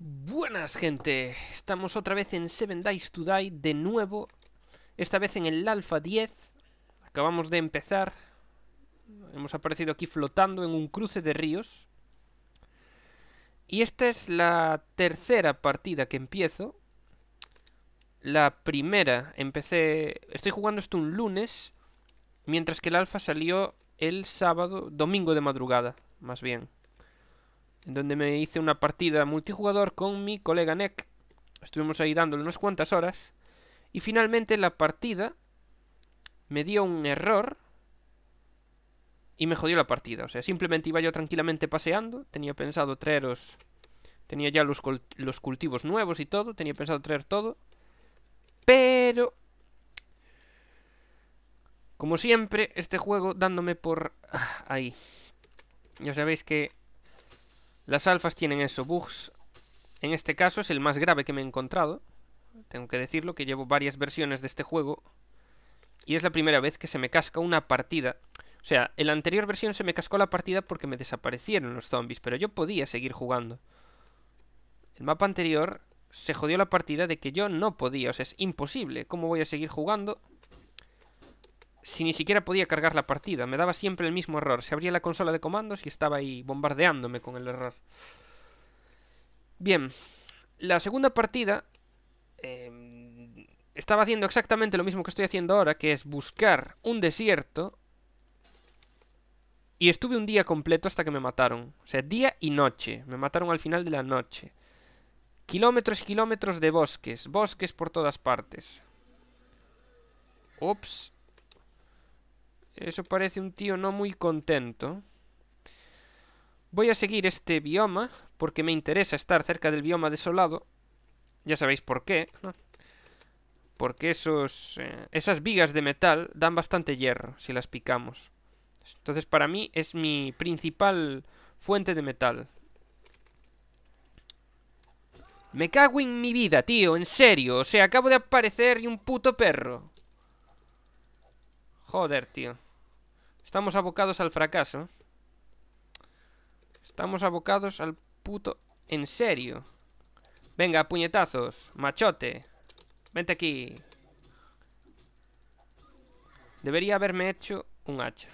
Buenas gente, estamos otra vez en Seven Days to Die de nuevo, esta vez en el Alpha 10, acabamos de empezar, hemos aparecido aquí flotando en un cruce de ríos, y esta es la tercera partida que empiezo, la primera empecé, estoy jugando esto un lunes, mientras que el alfa salió el sábado, domingo de madrugada, más bien en donde me hice una partida multijugador con mi colega Nek. Estuvimos ahí dándole unas cuantas horas. Y finalmente la partida me dio un error y me jodió la partida. O sea, simplemente iba yo tranquilamente paseando. Tenía pensado traeros... Tenía ya los, los cultivos nuevos y todo. Tenía pensado traer todo. Pero... Como siempre, este juego dándome por... Ah, ahí. Ya sabéis que las alfas tienen eso, bugs. En este caso es el más grave que me he encontrado. Tengo que decirlo, que llevo varias versiones de este juego. Y es la primera vez que se me casca una partida. O sea, en la anterior versión se me cascó la partida porque me desaparecieron los zombies, pero yo podía seguir jugando. El mapa anterior se jodió la partida de que yo no podía, o sea, es imposible. ¿Cómo voy a seguir jugando si ni siquiera podía cargar la partida. Me daba siempre el mismo error. Se abría la consola de comandos y estaba ahí bombardeándome con el error. Bien, la segunda partida em, estaba haciendo exactamente lo mismo que estoy haciendo ahora, que es buscar un desierto. Y estuve un día completo hasta que me mataron. O sea, día y noche. Me mataron al final de la noche. Kilómetros y kilómetros de bosques. Bosques por todas partes. Ups. Eso parece un tío no muy contento. Voy a seguir este bioma, porque me interesa estar cerca del bioma desolado. Ya sabéis por qué, Porque esos, eh, esas vigas de metal dan bastante hierro si las picamos. Entonces para mí es mi principal fuente de metal. Me cago en mi vida, tío, en serio. O sea, acabo de aparecer y un puto perro. Joder, tío. Estamos abocados al fracaso. Estamos abocados al puto... En serio. Venga, puñetazos. Machote. Vente aquí. Debería haberme hecho un hacha.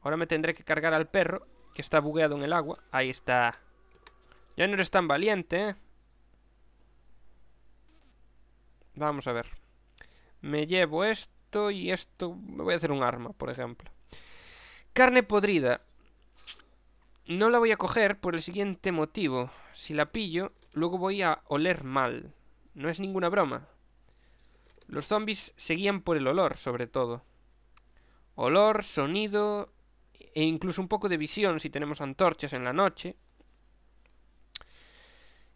Ahora me tendré que cargar al perro, que está bugueado en el agua. Ahí está. Ya no eres tan valiente, ¿eh? Vamos a ver. Me llevo esto y esto... Me voy a hacer un arma, por ejemplo. Carne podrida. No la voy a coger por el siguiente motivo. Si la pillo, luego voy a oler mal. No es ninguna broma. Los zombies seguían por el olor, sobre todo. Olor, sonido e incluso un poco de visión si tenemos antorchas en la noche.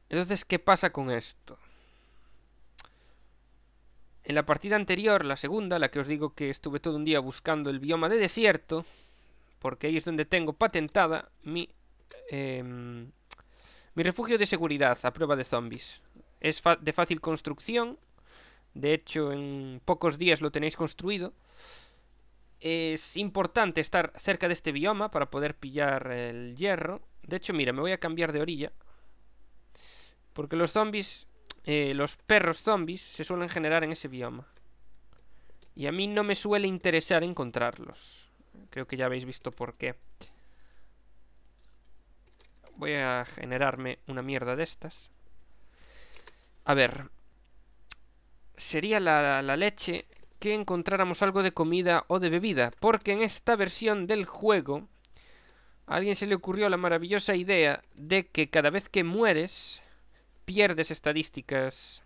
Entonces, ¿qué pasa con esto? En la partida anterior, la segunda, la que os digo que estuve todo un día buscando el bioma de desierto, porque ahí es donde tengo patentada mi, em, mi refugio de seguridad a prueba de zombies. Es de fácil construcción, de hecho en pocos días lo tenéis construido. Es importante estar cerca de este bioma para poder pillar el hierro. De hecho, mira, me voy a cambiar de orilla. Porque los zombies, eh, los perros zombies, se suelen generar en ese bioma. Y a mí no me suele interesar encontrarlos. Creo que ya habéis visto por qué. Voy a generarme una mierda de estas. A ver. Sería la, leche que encontráramos algo de comida o de bebida. Porque en esta versión del juego... A alguien se le ocurrió la maravillosa idea de que cada vez que mueres, pierdes estadísticas.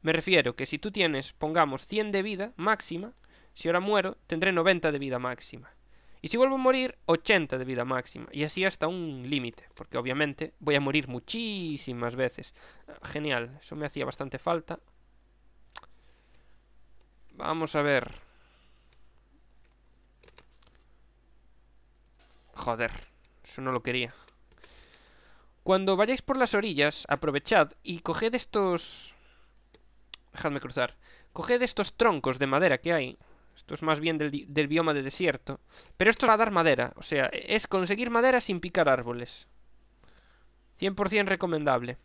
Me refiero que si tú tienes, pongamos, 100 de vida máxima, si ahora muero, tendré 90 de vida máxima. Y si vuelvo a morir, 80 de vida máxima. Y así hasta un límite, porque obviamente voy a morir muchísimas veces. Ah, genial, eso me hacía bastante falta. Vamos a ver. Joder, eso no lo quería. Cuando vayáis por las orillas, aprovechad y coged estos... Dejadme cruzar. Coged estos troncos de madera que hay. Esto es más bien del, bioma de desierto. Pero esto va a dar madera. O sea, es conseguir madera sin picar árboles. 100% recomendable.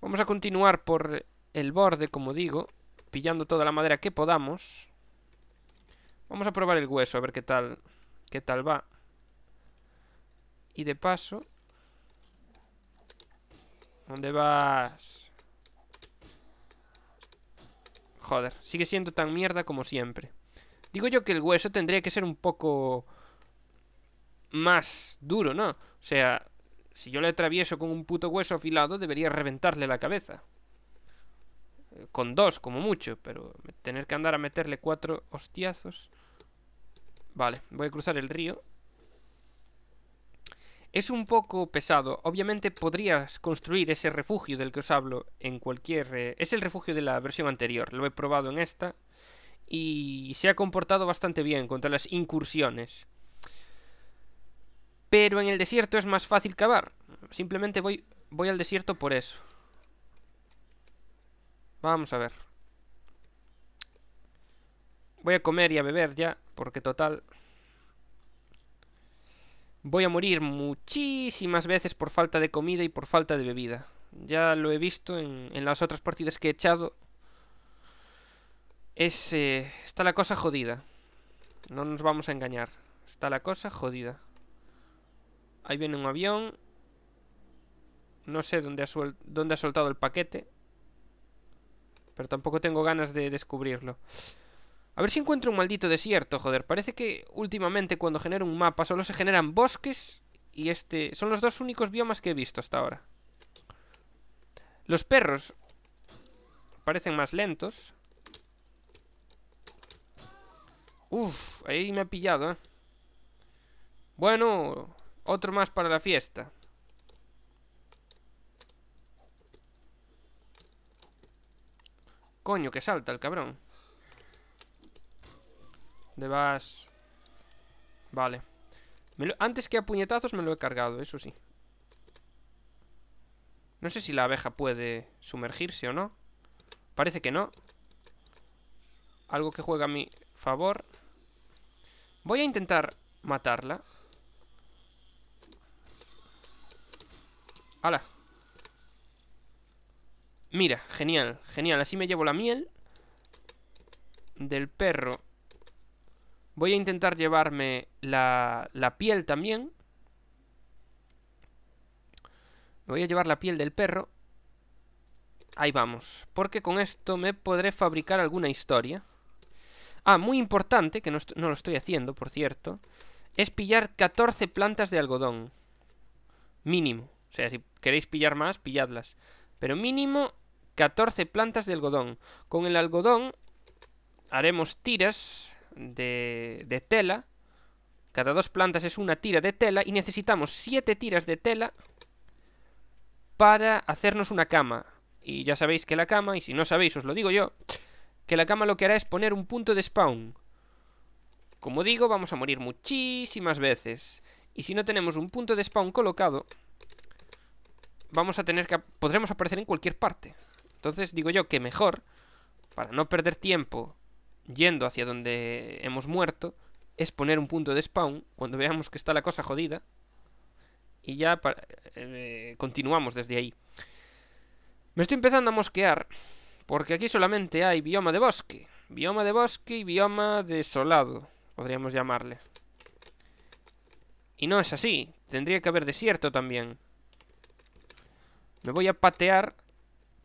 Vamos a continuar por el borde, como digo. Pillando toda la madera que podamos. Vamos a probar el hueso, a ver qué tal, qué tal va. Y de paso... ¿Dónde vas? Joder, sigue siendo tan mierda como siempre. Digo yo que el hueso tendría que ser un poco más duro, ¿no? O sea, si yo le atravieso con un puto hueso afilado, debería reventarle la cabeza. Con dos, como mucho, pero tener que andar a meterle cuatro hostiazos. Vale, voy a cruzar el río. Es un poco pesado. Obviamente podrías construir ese refugio del que os hablo en cualquier... Eh, es el refugio de la versión anterior. Lo he probado en esta. Y se ha comportado bastante bien contra las incursiones. Pero en el desierto es más fácil cavar. Simplemente voy, voy al desierto por eso. Vamos a ver. Voy a comer y a beber ya, porque total... Voy a morir muchísimas veces por falta de comida y por falta de bebida. Ya lo he visto en, las otras partidas que he echado. Eh, está la cosa jodida. No nos vamos a engañar. Está la cosa jodida. Ahí viene un avión. No sé dónde dónde ha soltado el paquete. Pero tampoco tengo ganas de descubrirlo. A ver si encuentro un maldito desierto, joder. Parece que últimamente cuando genero un mapa solo se generan bosques y este... Son los dos únicos biomas que he visto hasta ahora. Los perros parecen más lentos. Uf, ahí me ha pillado, ¿eh? Bueno, otro más para la fiesta. Coño, que salta el cabrón. ¿Dónde vas? Vale Antes que a puñetazos me lo he cargado, eso sí No sé si la abeja puede sumergirse o no Parece que no Algo que juega a mi favor Voy a intentar matarla ¡Hala! Mira, genial, genial Así me llevo la miel Del perro Voy a intentar llevarme la, la piel también. Me voy a llevar la piel del perro. Ahí vamos. Porque con esto me podré fabricar alguna historia. Ah, muy importante, que no, no lo estoy haciendo, por cierto, es pillar 14 plantas de algodón. Mínimo. O sea, si queréis pillar más, pilladlas. Pero mínimo 14 plantas de algodón. Con el algodón haremos tiras de, tela. Cada dos plantas es una tira de tela y necesitamos siete tiras de tela para hacernos una cama. Y ya sabéis que la cama, y si no sabéis os lo digo yo, que la cama lo que hará es poner un punto de spawn. Como digo, vamos a morir muchísimas veces. Y si no tenemos un punto de spawn colocado, vamos a tener que... podremos aparecer en cualquier parte. Entonces digo yo que mejor, para no perder tiempo yendo hacia donde hemos muerto, es poner un punto de spawn cuando veamos que está la cosa jodida. Y ya eh, continuamos desde ahí. Me estoy empezando a mosquear, porque aquí solamente hay bioma de bosque. Bioma de bosque y bioma desolado, podríamos llamarle. Y no es así, tendría que haber desierto también. Me voy a patear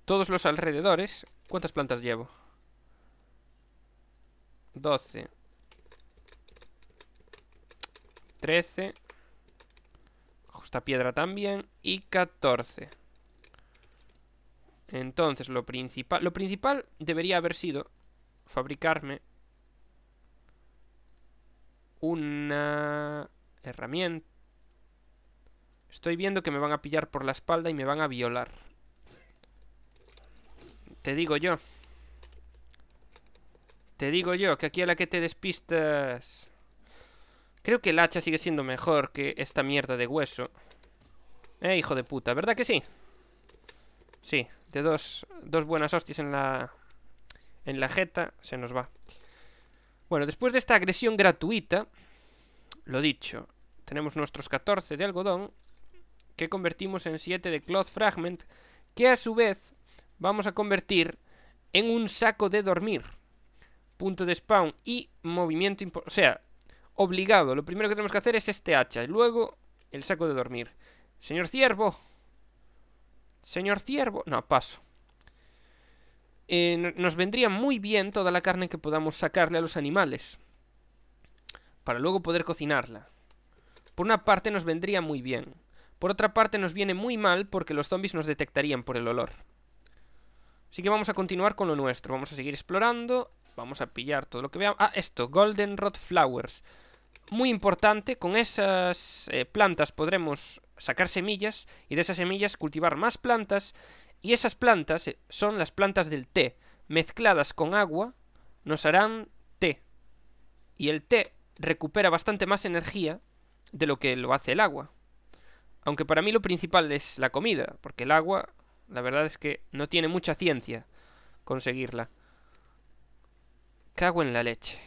todos los alrededores. ¿Cuántas plantas llevo? 12, 13, esta piedra también, y 14. Entonces, lo principal, lo principal debería haber sido fabricarme una herramienta. Estoy viendo que me van a pillar por la espalda y me van a violar. Te digo yo. Te digo yo que aquí a la que te despistas... Creo que el hacha sigue siendo mejor que esta mierda de hueso. Eh, hijo de puta, ¿verdad que sí? Sí, de dos, dos buenas hostias en la... En la jeta se nos va. Bueno, después de esta agresión gratuita... Lo dicho, tenemos nuestros 14 de algodón que convertimos en 7 de cloth fragment que a su vez vamos a convertir en un saco de dormir punto de spawn y movimiento... O sea, obligado. Lo primero que tenemos que hacer es este hacha. Y luego el saco de dormir. Señor ciervo. Señor ciervo. No, paso. Eh, nos vendría muy bien toda la carne que podamos sacarle a los animales. Para luego poder cocinarla. Por una parte nos vendría muy bien. Por otra parte nos viene muy mal porque los zombies nos detectarían por el olor. Así que vamos a continuar con lo nuestro. Vamos a seguir explorando Vamos a pillar todo lo que veamos. Ah, esto, Golden Rod Flowers. Muy importante, con esas eh, plantas podremos sacar semillas y de esas semillas cultivar más plantas. Y esas plantas eh, son las plantas del té. Mezcladas con agua nos harán té. Y el té recupera bastante más energía de lo que lo hace el agua. Aunque para mí lo principal es la comida, porque el agua, la verdad es que no tiene mucha ciencia conseguirla. Cago en la leche.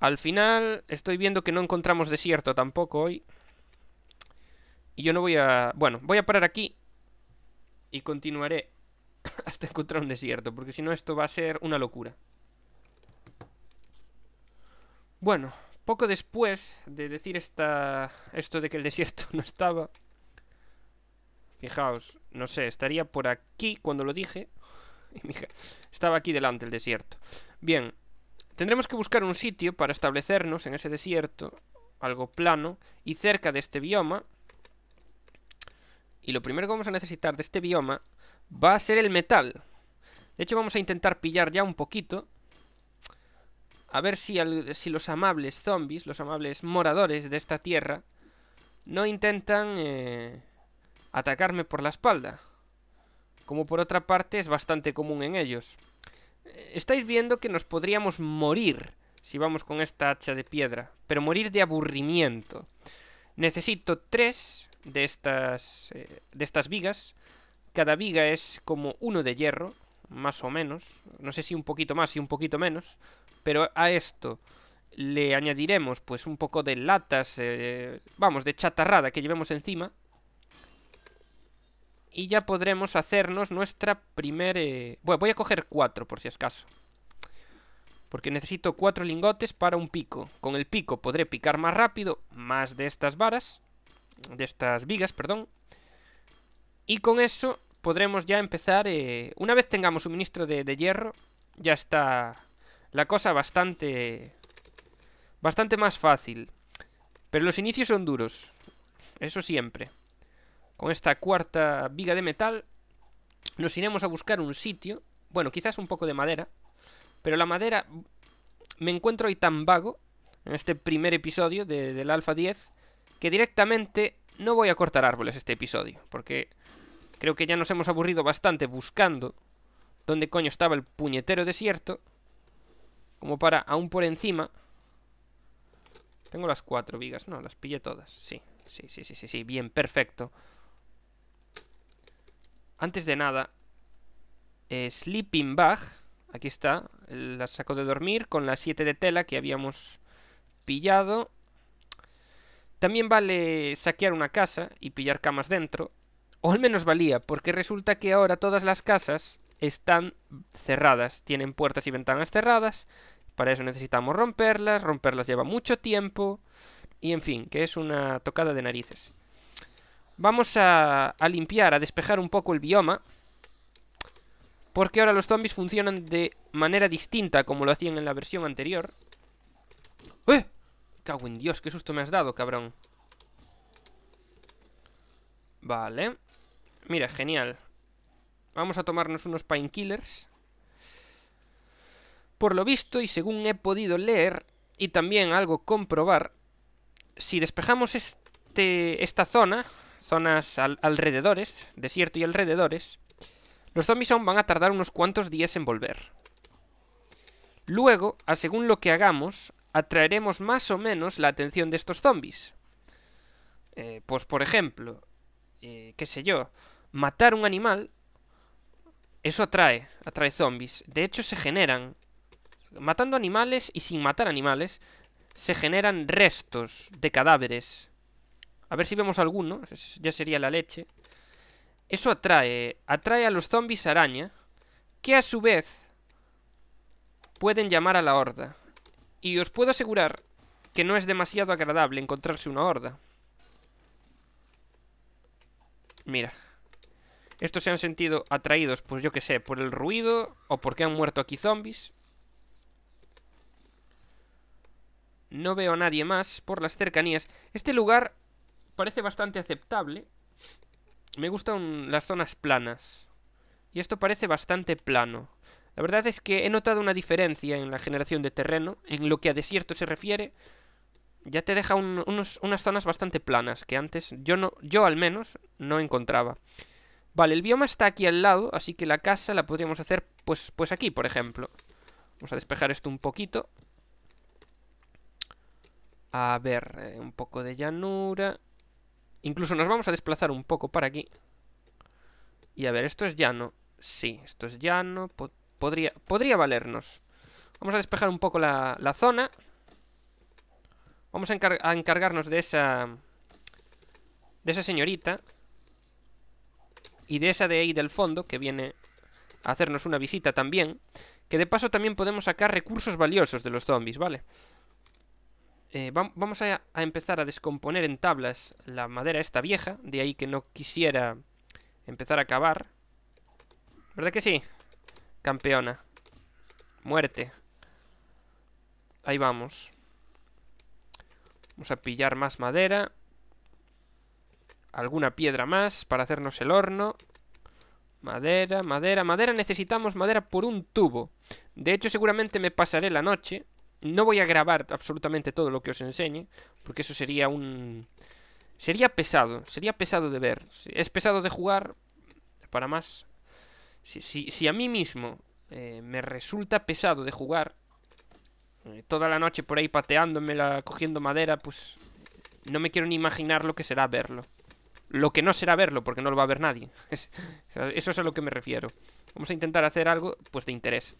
Al final estoy viendo que no encontramos desierto tampoco hoy. Y yo no voy a... Bueno, voy a parar aquí. Y continuaré hasta encontrar un desierto. Porque si no esto va a ser una locura. Bueno, poco después de decir esta... esto de que el desierto no estaba... Fijaos, no sé, estaría por aquí cuando lo dije. Estaba aquí delante el desierto. Bien, tendremos que buscar un sitio para establecernos en ese desierto, algo plano, y cerca de este bioma. Y lo primero que vamos a necesitar de este bioma va a ser el metal. De hecho, vamos a intentar pillar ya un poquito. A ver si, si los amables zombies, los amables moradores de esta tierra, no intentan eh, atacarme por la espalda como por otra parte es bastante común en ellos. Eh, estáis viendo que nos podríamos morir si vamos con esta hacha de piedra, pero morir de aburrimiento. Necesito tres de estas, eh, de estas vigas. Cada viga es como uno de hierro, más o menos. No sé si un poquito más y un poquito menos, pero a esto le añadiremos pues un poco de latas, eh, vamos, de chatarrada que llevemos encima, y ya podremos hacernos nuestra primera... Eh, bueno, voy a coger cuatro por si es caso. Porque necesito cuatro lingotes para un pico. Con el pico podré picar más rápido más de estas varas. De estas vigas, perdón. Y con eso podremos ya empezar... Eh, una vez tengamos suministro de, de hierro, ya está la cosa bastante... Bastante más fácil. Pero los inicios son duros. Eso siempre con esta cuarta viga de metal, nos iremos a buscar un sitio, bueno, quizás un poco de madera, pero la madera me encuentro ahí tan vago, en este primer episodio del Alpha 10, que directamente no voy a cortar árboles este episodio, porque creo que ya nos hemos aburrido bastante buscando dónde coño estaba el puñetero desierto, como para aún por encima... Tengo las cuatro vigas, no, las pillé todas, sí, sí, sí, sí, sí bien, perfecto antes de nada, eh, Sleeping Bag, aquí está, la saco de dormir con las 7 de tela que habíamos pillado. También vale saquear una casa y pillar camas dentro, o al menos valía, porque resulta que ahora todas las casas están cerradas, tienen puertas y ventanas cerradas, para eso necesitamos romperlas, romperlas lleva mucho tiempo, y en fin, que es una tocada de narices. Vamos a, limpiar, a despejar un poco el bioma. Porque ahora los zombies funcionan de manera distinta como lo hacían en la versión anterior. ¡Eh! Cago en Dios, qué susto me has dado, cabrón. Vale. Mira, genial. Vamos a tomarnos unos painkillers. Por lo visto, y según he podido leer, y también algo comprobar, si despejamos este, esta zona, zonas alrededores, desierto y alrededores, los zombies aún van a tardar unos cuantos días en volver. Luego, a según lo que hagamos, atraeremos más o menos la atención de estos zombies. Eh, pues por ejemplo, eh, qué sé yo, matar un animal, eso atrae, atrae zombies. De hecho se generan, matando animales y sin matar animales, se generan restos de cadáveres a ver si vemos alguno. Ya sería la leche. Eso atrae. Atrae a los zombies araña. Que a su vez. Pueden llamar a la horda. Y os puedo asegurar que no es demasiado agradable encontrarse una horda. Mira. Estos se han sentido atraídos, pues yo que sé, por el ruido o porque han muerto aquí zombies. No veo a nadie más por las cercanías. Este lugar parece bastante aceptable. Me gustan las zonas planas. Y esto parece bastante plano. La verdad es que he notado una diferencia en la generación de terreno, en lo que a desierto se refiere. Ya te deja unas zonas bastante planas, que antes yo, no, yo al menos no encontraba. Vale, el bioma está aquí al lado, así que la casa la podríamos hacer pues, pues aquí, por ejemplo. Vamos a despejar esto un poquito. A ver, eh, un poco de llanura. Incluso nos vamos a desplazar un poco para aquí. Y a ver, ¿esto es llano? Sí, esto es llano. podría, podría valernos. Vamos a despejar un poco la, zona. Vamos a, encargarnos de esa... De esa señorita. Y de esa de ahí del fondo, que viene a hacernos una visita también. Que de paso también podemos sacar recursos valiosos de los zombies, ¿vale? vale eh, vamos a, a, empezar a descomponer en tablas la madera esta vieja, de ahí que no quisiera empezar a cavar. ¿Verdad que sí? Campeona. Muerte. Ahí vamos. Vamos a pillar más madera. Alguna piedra más para hacernos el horno. Madera, madera, madera. Necesitamos madera por un tubo. De hecho, seguramente me pasaré la noche no voy a grabar absolutamente todo lo que os enseñe, porque eso sería un... Sería pesado, sería pesado de ver. Es pesado de jugar, para más. Si, si, a mí mismo eh, me resulta pesado de jugar, eh, toda la noche por ahí pateándomela, cogiendo madera, pues no me quiero ni imaginar lo que será verlo. Lo que no será verlo, porque no lo va a ver nadie. Eso es a lo que me refiero. Vamos a intentar hacer algo, pues, de interés.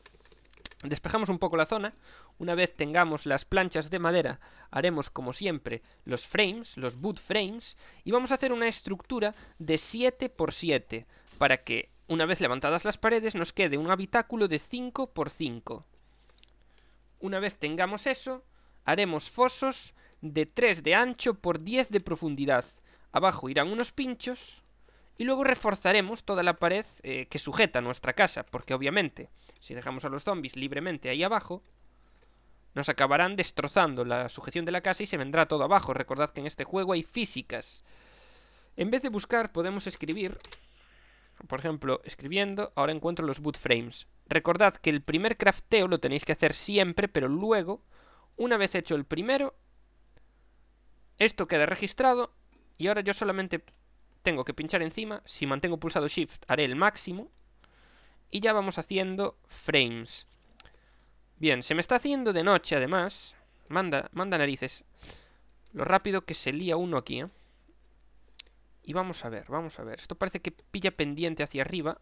Despejamos un poco la zona, una vez tengamos las planchas de madera haremos como siempre los frames, los boot frames, y vamos a hacer una estructura de 7x7 para que una vez levantadas las paredes nos quede un habitáculo de 5x5. Una vez tengamos eso, haremos fosos de 3 de ancho por 10 de profundidad. Abajo irán unos pinchos y luego reforzaremos toda la pared eh, que sujeta nuestra casa, porque obviamente si dejamos a los zombies libremente ahí abajo, nos acabarán destrozando la sujeción de la casa y se vendrá todo abajo. Recordad que en este juego hay físicas. En vez de buscar, podemos escribir. Por ejemplo, escribiendo, ahora encuentro los boot frames. Recordad que el primer crafteo lo tenéis que hacer siempre, pero luego, una vez hecho el primero, esto queda registrado y ahora yo solamente tengo que pinchar encima. Si mantengo pulsado Shift, haré el máximo y ya vamos haciendo frames. Bien, se me está haciendo de noche además. Manda, manda narices. Lo rápido que se lía uno aquí, ¿eh? Y vamos a ver, vamos a ver. Esto parece que pilla pendiente hacia arriba.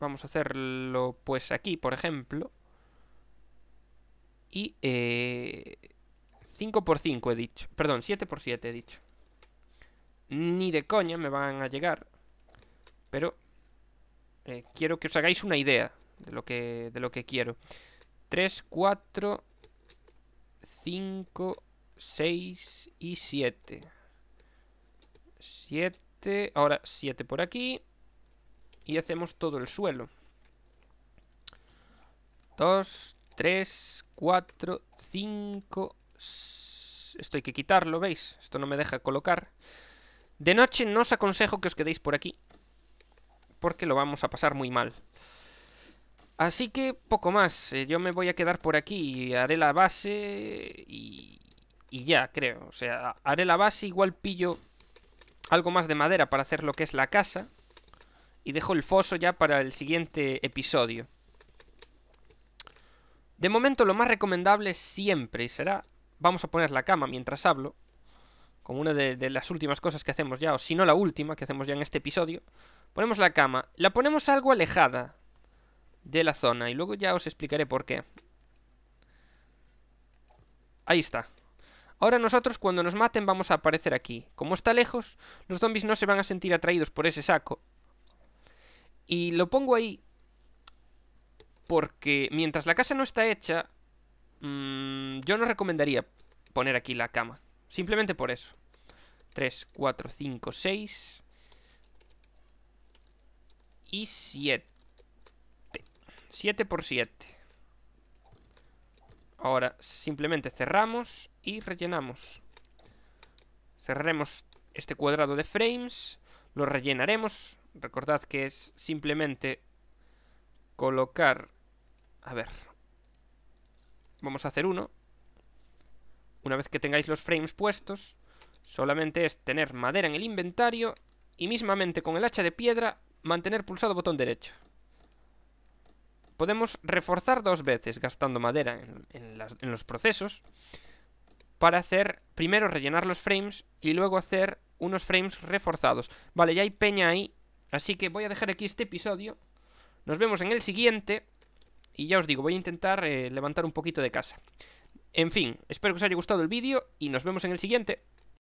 Vamos a hacerlo pues aquí, por ejemplo. Y 5x5 eh, he dicho. Perdón, 7x7 he dicho. Ni de coña me van a llegar. Pero eh, quiero que os hagáis una idea de lo que, de lo que quiero. 3, 4, 5, 6 y 7. 7, ahora 7 por aquí. Y hacemos todo el suelo. 2, 3, 4, 5, Esto hay que quitarlo, ¿veis? Esto no me deja colocar. De noche no os aconsejo que os quedéis por aquí porque lo vamos a pasar muy mal. Así que poco más, eh, yo me voy a quedar por aquí, haré la base y, y ya, creo. O sea, haré la base, igual pillo algo más de madera para hacer lo que es la casa. Y dejo el foso ya para el siguiente episodio. De momento lo más recomendable siempre será... Vamos a poner la cama mientras hablo como una de, las últimas cosas que hacemos ya, o si no la última que hacemos ya en este episodio, ponemos la cama, la ponemos algo alejada de la zona, y luego ya os explicaré por qué. Ahí está. Ahora nosotros cuando nos maten vamos a aparecer aquí. Como está lejos, los zombies no se van a sentir atraídos por ese saco. Y lo pongo ahí porque mientras la casa no está hecha, mm, yo no recomendaría poner aquí la cama. Simplemente por eso. 3, 4, 5, 6 y 7. 7 por 7. Ahora simplemente cerramos y rellenamos. Cerraremos este cuadrado de frames, lo rellenaremos. Recordad que es simplemente colocar... A ver. Vamos a hacer uno. Una vez que tengáis los frames puestos, Solamente es tener madera en el inventario y mismamente con el hacha de piedra mantener pulsado botón derecho. Podemos reforzar dos veces gastando madera en, los procesos para hacer primero rellenar los frames y luego hacer unos frames reforzados. Vale, ya hay peña ahí, así que voy a dejar aquí este episodio. Nos vemos en el siguiente y ya os digo, voy a intentar eh, levantar un poquito de casa. En fin, espero que os haya gustado el vídeo y nos vemos en el siguiente.